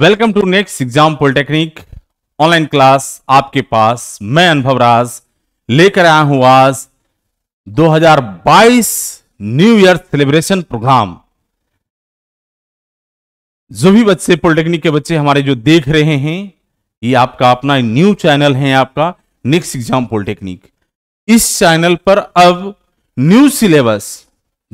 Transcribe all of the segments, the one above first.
welcome to next exam polytechnic online class आपके पास मैं अनुभव राज लेकर आया हूं आज 2022 न्यू ईयर सेलिब्रेशन प्रोग्राम जो भी बच्चे पॉलिटेक्निक के बच्चे हमारे जो देख रहे हैं ये आपका अपना न्यू चैनल है आपका नेक्स्ट एग्जाम पॉलिटेक्निक इस चैनल पर अब न्यू सिलेबस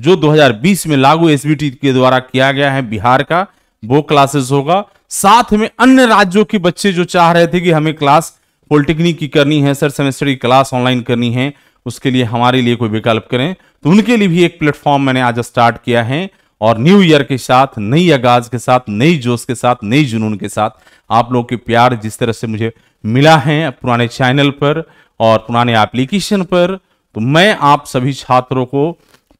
जो 2020 में लागू एसबीटी के द्वारा किया गया है बिहार का वो क्लासेस होगा साथ में अन्य राज्यों के बच्चे जो चाह रहे थे कि हमें क्लास पॉलिटेक्निक की करनी है सर सेमेस्टर की क्लास ऑनलाइन करनी है उसके लिए हमारे लिए कोई विकल्प करें तो उनके लिए भी एक प्लेटफॉर्म मैंने आज स्टार्ट किया है और न्यू ईयर के साथ नई आगाज के साथ नई जोश के साथ नई जुनून के साथ आप लोगों के प्यार जिस तरह से मुझे मिला है पुराने चैनल पर और पुराने एप्लीकेशन पर तो मैं आप सभी छात्रों को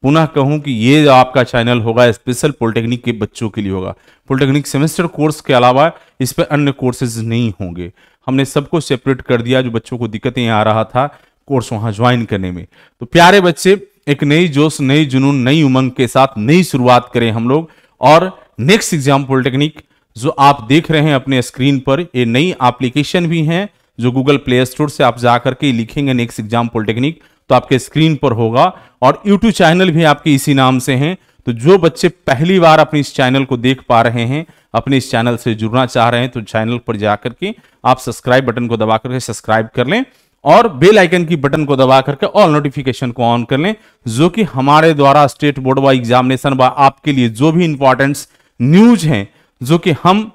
पुनः कहूं कि ये आपका चैनल होगा स्पेशल पॉलिटेक्निक के बच्चों के लिए होगा पॉलिटेक्निक सेमेस्टर कोर्स के अलावा इस पर अन्य कोर्सेज नहीं होंगे हमने सबको सेपरेट कर दिया जो बच्चों को दिक्कतें आ रहा था कोर्स वहां ज्वाइन करने में तो प्यारे बच्चे एक नई जोश नई जुनून नई उमंग के साथ नई शुरुआत करें हम लोग और नेक्स्ट एग्जाम पॉलिटेक्निक जो आप देख रहे हैं अपने स्क्रीन पर ये नई एप्लीकेशन भी हैं जो गूगल प्ले स्टोर से आप जा करके लिखेंगे नेक्स्ट एग्जाम पॉलिटेक्निक तो आपके स्क्रीन पर होगा और यूट्यूब चैनल भी आपके इसी नाम से हैं तो जो बच्चे पहली बार अपने इस चैनल को देख पा रहे हैं अपने इस चैनल से जुड़ना चाह रहे हैं तो चैनल पर जाकर के आप सब्सक्राइब बटन को दबा करके सब्सक्राइब कर लें और बेल आइकन की बटन को दबा करके ऑल नोटिफिकेशन को ऑन कर लें जो कि हमारे द्वारा स्टेट बोर्ड व एग्जामिनेशन व आपके लिए जो भी इंपॉर्टेंट न्यूज हैं जो कि हम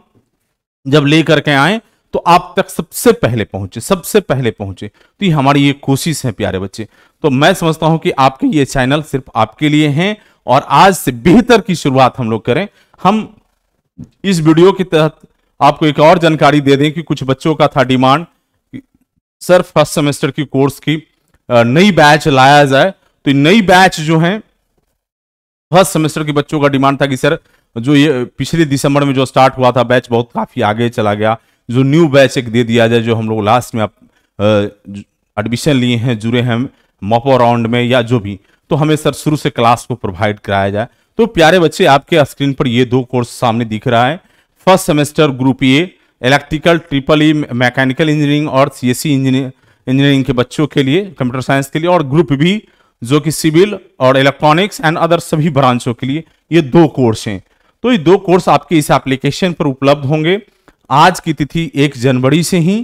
जब लेकर के आए तो आप तक सबसे पहले पहुंचे सबसे पहले पहुंचे तो ये हमारी ये कोशिश है प्यारे बच्चे तो मैं समझता हूं कि आपके ये चैनल सिर्फ आपके लिए हैं और आज से बेहतर की शुरुआत हम लोग करें हम इस वीडियो के तहत आपको एक और जानकारी दे दें कि कुछ बच्चों का था डिमांड सर फर्स्ट सेमेस्टर की कोर्स की नई बैच लाया जाए तो नई बैच जो है फर्स्ट सेमेस्टर के बच्चों का डिमांड था कि सर जो ये पिछले दिसंबर में जो स्टार्ट हुआ था बैच बहुत काफी आगे चला गया जो न्यू बैच एक दे दिया जाए जो हम लोग लास्ट में आप एडमिशन लिए हैं जुड़े हैं मोपो राउंड में या जो भी तो हमें सर शुरू से क्लास को प्रोवाइड कराया जाए तो प्यारे बच्चे आपके स्क्रीन पर ये दो कोर्स सामने दिख रहा है first semester group A electrical triple E mechanical engineering और सी एस इंजीनियरिंग के बच्चों के लिए कंप्यूटर साइंस के लिए और ग्रुप बी जो कि सिविल और इलेक्ट्रॉनिक्स एंड अदर सभी ब्रांचों के लिए ये दो कोर्स हैं तो ये दो कोर्स आपके इस एप्लीकेशन पर उपलब्ध होंगे आज की तिथि एक जनवरी से ही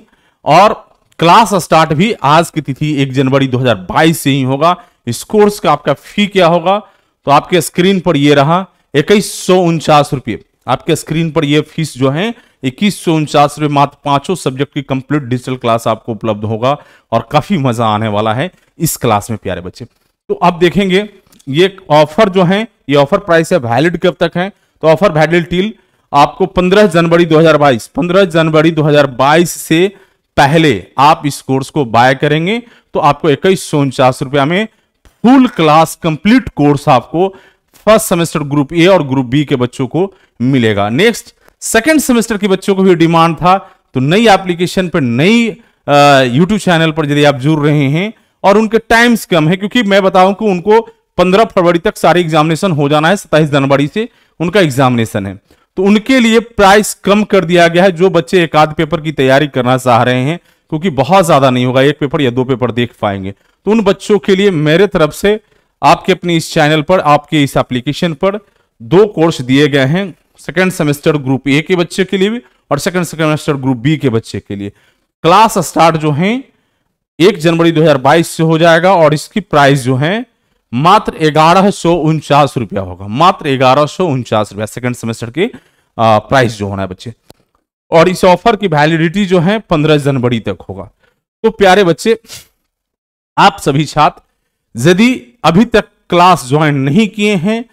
और क्लास स्टार्ट भी आज की तिथि एक जनवरी 2022 से ही होगा इस कोर्स का आपका फी क्या होगा तो आपके स्क्रीन पर यह रहा इक्कीस सौ उनचास रुपये आपके स्क्रीन पर यह फीस जो है इक्कीस सौ उनचास रुपये मात्र पांचों सब्जेक्ट की कंप्लीट डिजिटल क्लास आपको उपलब्ध होगा और काफी मजा आने वाला है इस क्लास में प्यारे बच्चे तो अब देखेंगे ये ऑफर जो है ये ऑफर प्राइस है वैलिड कब तक है तो ऑफर वैलिड टिल आपको 15 जनवरी 2022 15 जनवरी 2022 से पहले आप इस कोर्स को बाय करेंगे तो आपको इक्कीस सौ उनचास रुपया में फुल क्लास कंप्लीट कोर्स आपको फर्स्ट सेमेस्टर ग्रुप ए और ग्रुप बी के बच्चों को मिलेगा नेक्स्ट सेकेंड सेमेस्टर के बच्चों को भी डिमांड था तो नई एप्लीकेशन पर नई यूट्यूब चैनल पर यदि आप जुड़ रहे हैं और उनके टाइम्स कम है क्योंकि मैं बताऊं कि उनको 15 फरवरी तक सारी एग्जामिनेशन हो जाना है सत्ताईस जनवरी से उनका एग्जामिनेशन है तो उनके लिए प्राइस कम कर दिया गया है जो बच्चे एक आध पेपर की तैयारी करना चाह रहे हैं क्योंकि बहुत ज्यादा नहीं होगा एक पेपर या दो पेपर देख पाएंगे तो उन बच्चों के लिए मेरे तरफ से आपके अपने इस चैनल पर आपके इस एप्लीकेशन पर दो कोर्स दिए गए हैं सेकेंड सेमेस्टर ग्रुप ए के बच्चे के लिए भी और सेकेंड सेमेस्टर ग्रुप बी के बच्चे के लिए क्लास स्टार्ट जो है एक जनवरी 2022 से हो जाएगा और इसकी प्राइस जो है मात्र ग्यारह सौ उनचास रुपया होगा मात्र ग्यारह सौ उनचास रुपया सेकेंड सेमेस्टर की प्राइस जो होना है बच्चे और इस ऑफर की वैलिडिटी जो है पंद्रह जनवरी तक होगा तो प्यारे बच्चे आप सभी छात्र यदि अभी तक क्लास ज्वाइन नहीं किए हैं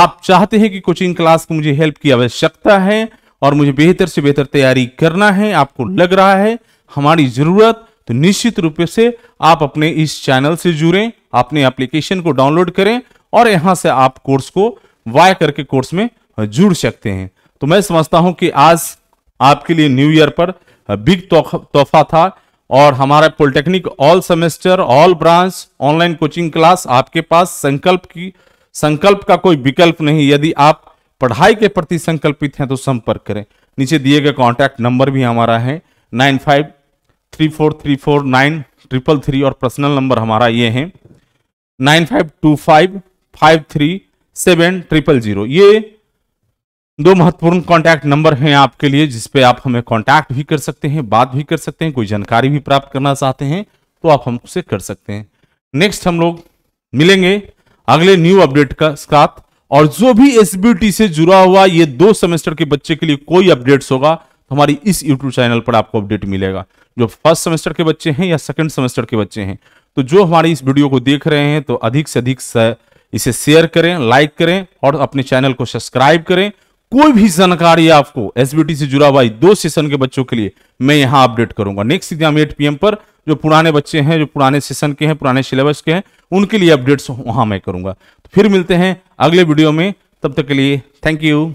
आप चाहते हैं कि कोचिंग क्लास की मुझे हेल्प की आवश्यकता है और मुझे बेहतर से बेहतर तैयारी करना है आपको लग रहा है हमारी जरूरत तो निश्चित रूप से आप अपने इस चैनल से जुड़ें अपने एप्लीकेशन को डाउनलोड करें और यहां से आप कोर्स को वाय करके कोर्स में जुड़ सकते हैं तो मैं समझता हूं कि आज आपके लिए न्यू ईयर पर बिग तोहफा था और हमारा polytechnic all semester all branch online coaching class आपके पास संकल्प की संकल्प का कोई विकल्प नहीं यदि आप पढ़ाई के प्रति संकल्पित हैं तो संपर्क करें नीचे दिए गए कॉन्टैक्ट नंबर भी हमारा है nine five three four three four nine triple three और पर्सनल नंबर हमारा ये है nine five two five five three seven triple zero ये दो महत्वपूर्ण कांटेक्ट नंबर हैं आपके लिए जिसपे आप हमें कांटेक्ट भी कर सकते हैं बात भी कर सकते हैं कोई जानकारी भी प्राप्त करना चाहते हैं तो आप हमसे कर सकते हैं नेक्स्ट हम लोग मिलेंगे अगले न्यू अपडेट का साथ और जो भी एस से जुड़ा हुआ ये दो सेमेस्टर के बच्चे के लिए कोई अपडेट्स होगा तो हमारी इस यूट्यूब चैनल पर आपको अपडेट मिलेगा जो फर्स्ट सेमेस्टर के बच्चे हैं या सेकेंड सेमेस्टर के बच्चे हैं तो जो हमारी इस वीडियो को देख रहे हैं तो अधिक से अधिक इसे शेयर करें लाइक करें और अपने चैनल को सब्सक्राइब करें कोई भी जानकारी आपको एसबीटी से जुड़ा हुआ दो सेशन के बच्चों के लिए मैं यहाँ अपडेट करूंगा नेक्स्ट एग्जाम एट पीएम पर जो पुराने बच्चे हैं जो पुराने सेशन के हैं पुराने सिलेबस के हैं उनके लिए अपडेट्स वहां मैं करूंगा तो फिर मिलते हैं अगले वीडियो में तब तक के लिए थैंक यू